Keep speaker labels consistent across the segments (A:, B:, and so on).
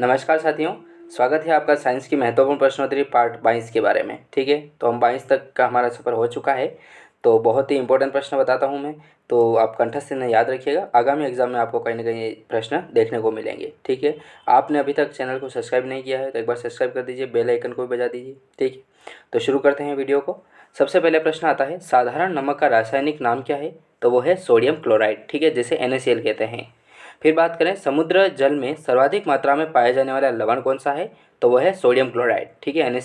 A: नमस्कार साथियों स्वागत है आपका साइंस की महत्वपूर्ण प्रश्नोत्तरी पार्ट बाईस के बारे में ठीक है तो हम बाईस तक का हमारा सफ़र हो चुका है तो बहुत ही इंपॉर्टेंट प्रश्न बताता हूँ मैं तो आप कंठस्थ इन्हें याद रखिएगा आगामी एग्जाम में आपको कहीं ना कहीं प्रश्न देखने को मिलेंगे ठीक है आपने अभी तक चैनल को सब्सक्राइब नहीं किया है तो एक बार सब्सक्राइब कर दीजिए बेल आइकन को भी बजा दीजिए ठीक है तो शुरू करते हैं वीडियो को सबसे पहले प्रश्न आता है साधारण नमक का रासायनिक नाम क्या है तो वो है सोडियम क्लोराइड ठीक है जिसे एन कहते हैं फिर बात करें समुद्र जल में सर्वाधिक मात्रा में पाया जाने वाला लवण कौन सा है तो वह है सोडियम क्लोराइड ठीक है एन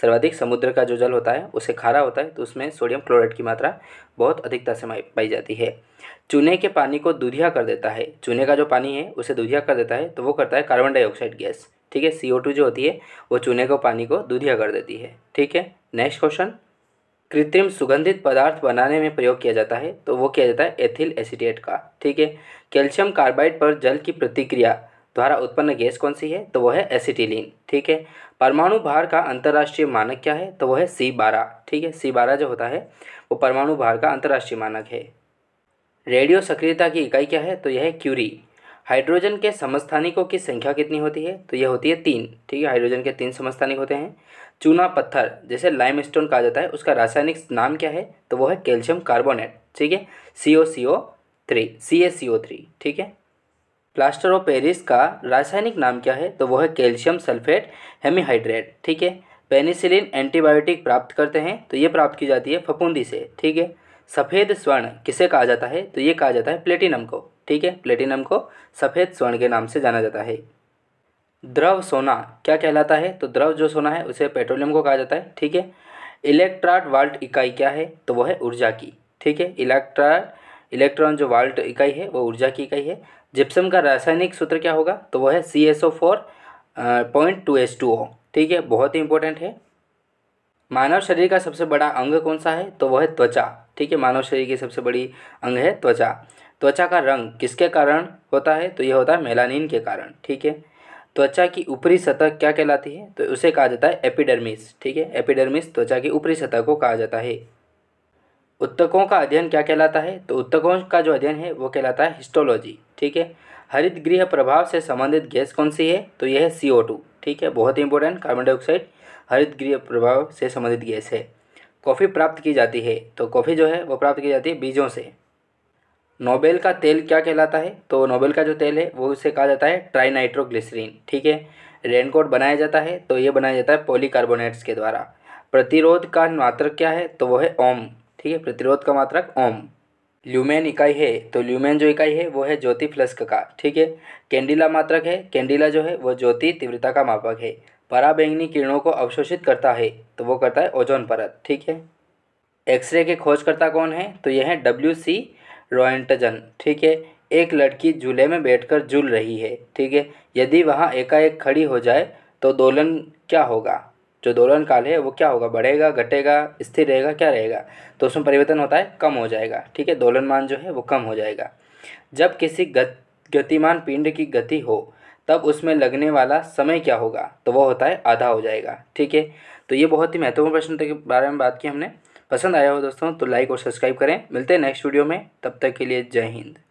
A: सर्वाधिक समुद्र का जो जल होता है उसे खारा होता है तो उसमें सोडियम क्लोराइड की मात्रा बहुत अधिकता से पाई जाती है चूने के पानी को दूधिया कर देता है चूने का जो पानी है उसे दूधिया कर देता है तो वो करता है कार्बन डाइऑक्साइड गैस ठीक है सी जो होती है वो चूने को पानी को दूधिया कर देती है ठीक है नेक्स्ट क्वेश्चन कृत्रिम सुगंधित पदार्थ बनाने में प्रयोग किया जाता है तो वो किया जाता है एथिल एसिडेट का ठीक है कैल्शियम कार्बाइड पर जल की प्रतिक्रिया द्वारा उत्पन्न गैस कौन सी है तो वो है एसिटिलीन ठीक है परमाणु भार का अंतर्राष्ट्रीय मानक क्या है तो वो है सी बारह ठीक है सी बारह जो होता है वो परमाणु भार का अंतर्राष्ट्रीय मानक है रेडियो सक्रियता की इकाई क्या है तो यह है क्यूरी हाइड्रोजन के समस्थानिकों की संख्या कितनी होती है तो यह होती है तीन ठीक है हाइड्रोजन के तीन समस्थानिक होते हैं चूना पत्थर जैसे लाइम स्टोन कहा जाता है उसका रासायनिक नाम क्या है तो वो है कैल्शियम कार्बोनेट ठीक है सी ओ सी ओ थ्री सी ए सी ओ थ्री ठीक है प्लास्टर ऑफ पेरिस का रासायनिक नाम क्या है तो वो है कैल्शियम सल्फेट हेमीहाइड्रेट ठीक है पेनिसिलिन एंटीबायोटिक प्राप्त करते हैं तो ये प्राप्त की जाती है फपूंदी से ठीक है सफ़ेद स्वर्ण किसे कहा जाता है तो ये कहा जाता है प्लेटिनम को ठीक है प्लेटिनम को सफ़ेद स्वर्ण के नाम से जाना जाता है द्रव सोना क्या कहलाता है तो द्रव जो सोना है उसे पेट्रोलियम को कहा जाता है ठीक है इलेक्ट्राट वाल्ट इकाई क्या है तो वह है ऊर्जा की ठीक है इलेक्ट्राट इलेक्ट्रॉन जो वाल्ट इकाई है वो ऊर्जा की इकाई है जिप्सम का रासायनिक सूत्र क्या होगा तो वह है C S O four point two S two O ठीक है बहुत ही इंपॉर्टेंट है मानव शरीर का सबसे बड़ा अंग कौन सा है तो वह है त्वचा ठीक है मानव शरीर की सबसे बड़ी अंग है त्वचा त्वचा का रंग किसके कारण होता है तो यह होता है मेलानिन के कारण ठीक है त्वचा की ऊपरी सतह क्या कहलाती है तो उसे कहा जाता है एपिडर्मिस ठीक है एपिडर्मिस त्वचा की ऊपरी सतह को कहा जाता है उत्तकों का अध्ययन क्या कहलाता है तो उत्तकों का जो अध्ययन है वो कहलाता है हिस्टोलॉजी ठीक है हरित गृह प्रभाव से संबंधित गैस कौन सी है तो यह है सी ओ टू ठीक है बहुत ही इंपॉर्टेंट कार्बन डाइऑक्साइड हरित गृह प्रभाव से संबंधित गैस है कॉफ़ी प्राप्त की जाती है तो कॉफ़ी जो है वो प्राप्त की जाती है बीजों से नोबेल का तेल क्या कहलाता है तो नोबेल का जो तेल है वो उसे कहा जाता है ट्राइनाइट्रोग्लिसरीन ठीक है रेनकोट बनाया जाता है तो ये बनाया जाता है पॉलीकार्बोनेट्स के द्वारा प्रतिरोध का मात्रक क्या है तो वो है ओम ठीक है प्रतिरोध का मात्रक ओम ल्यूमेन इकाई है तो ल्यूमेन जो इकाई है वो है ज्योति फ्लस्क का ठीक है कैंडिला मात्रक है कैंडिला जो है वो ज्योति तीव्रता का मापक है पराबैंगनी किरणों को अवशोषित करता है तो वो करता है ओजोन परत ठीक है एक्सरे के खोजकर्ता कौन है तो यह है डब्ल्यू सी रोएंटजन ठीक है एक लड़की झूले में बैठकर झूल रही है ठीक है यदि वहाँ एकाएक खड़ी हो जाए तो दोलन क्या होगा जो दोलन काल है वो क्या होगा बढ़ेगा घटेगा स्थिर रहेगा क्या रहेगा तो उसमें परिवर्तन होता है कम हो जाएगा ठीक है दोलनमान जो है वो कम हो जाएगा जब किसी गत गतिमान पिंड की गति हो तब उसमें लगने वाला समय क्या होगा तो वो होता है आधा हो जाएगा ठीक है तो ये बहुत ही महत्वपूर्ण प्रश्न के बारे में बात की हमने पसंद आया हो दोस्तों तो लाइक और सब्सक्राइब करें मिलते हैं नेक्स्ट वीडियो में तब तक के लिए जय हिंद